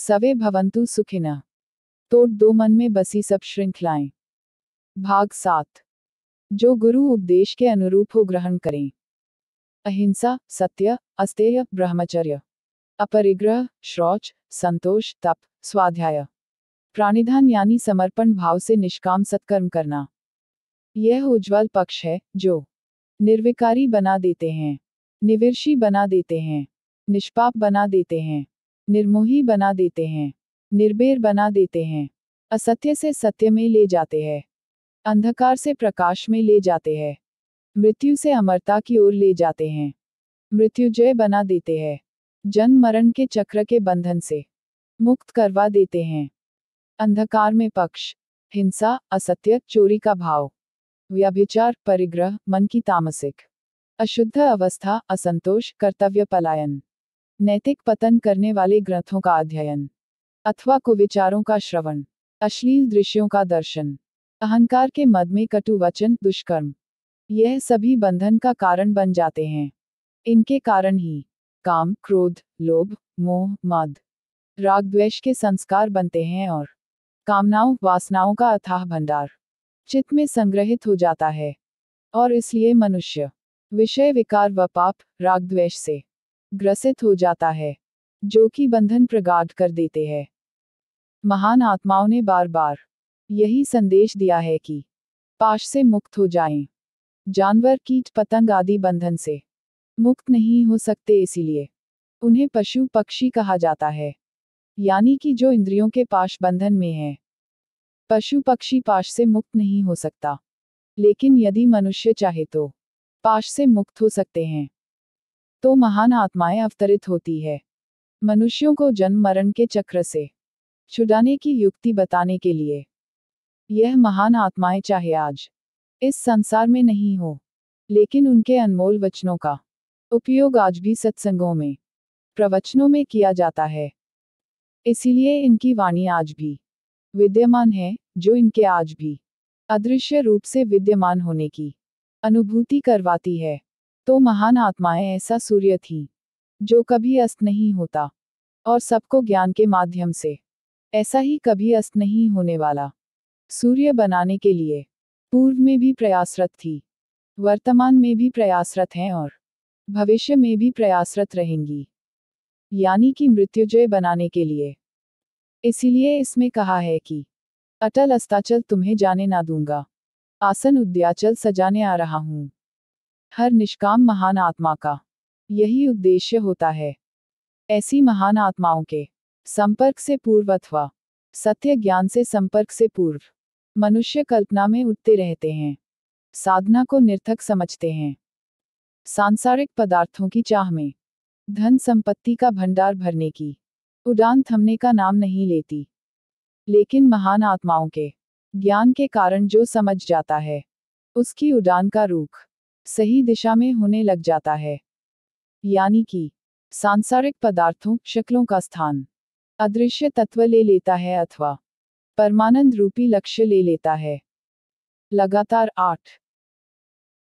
सवे भवंतु सुखिना तोड़ दो मन में बसी सब श्रृंखलाएं भाग सात जो गुरु उपदेश के अनुरूप हो ग्रहण करें अहिंसा सत्य अस्तेय ब्रह्मचर्य अपरिग्रह श्रौच संतोष तप स्वाध्याय प्राणिधान यानी समर्पण भाव से निष्काम सत्कर्म करना यह उज्ज्वल पक्ष है जो निर्विकारी बना देते हैं निविर्षी बना देते हैं निष्पाप बना देते हैं निर्मोही बना देते हैं निर्बेर बना देते हैं असत्य से सत्य में ले जाते हैं अंधकार से प्रकाश में ले जाते हैं मृत्यु से अमरता की ओर ले जाते हैं मृत्युजय बना देते हैं जन्म मरण के चक्र के बंधन से मुक्त करवा देते हैं अंधकार में पक्ष हिंसा असत्य चोरी का भाव व्यभिचार परिग्रह मन की तामसिक अशुद्ध अवस्था असंतोष कर्तव्य पलायन नैतिक पतन करने वाले ग्रंथों का अध्ययन अथवा कुविचारों का श्रवण अश्लील दृश्यों का दर्शन अहंकार के मद में कटु वचन दुष्कर्म यह सभी बंधन का कारण बन जाते हैं इनके कारण ही काम क्रोध लोभ मोह मद राग द्वेष के संस्कार बनते हैं और कामनाओं वासनाओं का अथाह भंडार चित्त में संग्रहित हो जाता है और इसलिए मनुष्य विषय विकार व पाप राग द्वेष से ग्रसित हो जाता है जो कि बंधन प्रगाढ़ कर देते हैं महान आत्माओं ने बार बार यही संदेश दिया है कि पाश से मुक्त हो जाएं। जानवर कीट पतंग आदि बंधन से मुक्त नहीं हो सकते इसीलिए उन्हें पशु पक्षी कहा जाता है यानी कि जो इंद्रियों के पाश बंधन में है पशु पक्षी पाश से मुक्त नहीं हो सकता लेकिन यदि मनुष्य चाहे तो पाश से मुक्त हो सकते हैं तो महान आत्माएं अवतरित होती है मनुष्यों को जन्म मरण के चक्र से छुड़ाने की युक्ति बताने के लिए यह महान आत्माएं चाहे आज इस संसार में नहीं हो लेकिन उनके अनमोल वचनों का उपयोग आज भी सत्संगों में प्रवचनों में किया जाता है इसीलिए इनकी वाणी आज भी विद्यमान है जो इनके आज भी अदृश्य रूप से विद्यमान होने की अनुभूति करवाती है तो महान आत्माएं ऐसा सूर्य थीं जो कभी अस्त नहीं होता और सबको ज्ञान के माध्यम से ऐसा ही कभी अस्त नहीं होने वाला सूर्य बनाने के लिए पूर्व में भी प्रयासरत थी वर्तमान में भी प्रयासरत हैं और भविष्य में भी प्रयासरत रहेंगी यानी कि मृत्युजय बनाने के लिए इसीलिए इसमें कहा है कि अटल अस्ताचल तुम्हें जाने ना दूंगा आसन उद्याचल सजाने आ रहा हूँ हर निष्काम महान आत्मा का यही उद्देश्य होता है ऐसी महान आत्माओं के संपर्क से पूर्व अथवा सत्य ज्ञान से संपर्क से पूर्व मनुष्य कल्पना में उठते रहते हैं साधना को निर्थक समझते हैं सांसारिक पदार्थों की चाह में धन संपत्ति का भंडार भरने की उड़ान थमने का नाम नहीं लेती लेकिन महान आत्माओं के ज्ञान के कारण जो समझ जाता है उसकी उड़ान का रूख सही दिशा में होने लग जाता है यानी कि सांसारिक पदार्थों शक्लों का स्थान अदृश्य तत्व ले लेता है अथवा परमानंद रूपी लक्ष्य ले लेता है लगातार आठ